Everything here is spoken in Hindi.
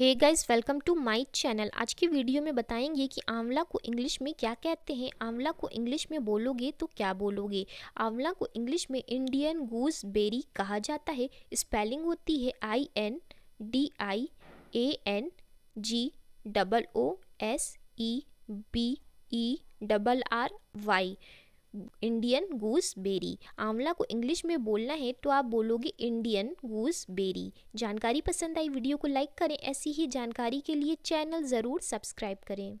hey guys welcome to my channel आज की वीडियो में बताएंगे कि आंवला को इंग्लिश में क्या कहते हैं आंवला को इंग्लिश में बोलोगे तो क्या बोलोगे आंवला को इंग्लिश में इंडियन गूस बेरी कहा जाता है स्पेलिंग होती है I N D I A N G double O S E B E double R Y Indian berry आंवला को इंग्लिश में बोलना है तो आप बोलोगे इंडियन बेरी जानकारी पसंद आई वीडियो को लाइक करें ऐसी ही जानकारी के लिए चैनल ज़रूर सब्सक्राइब करें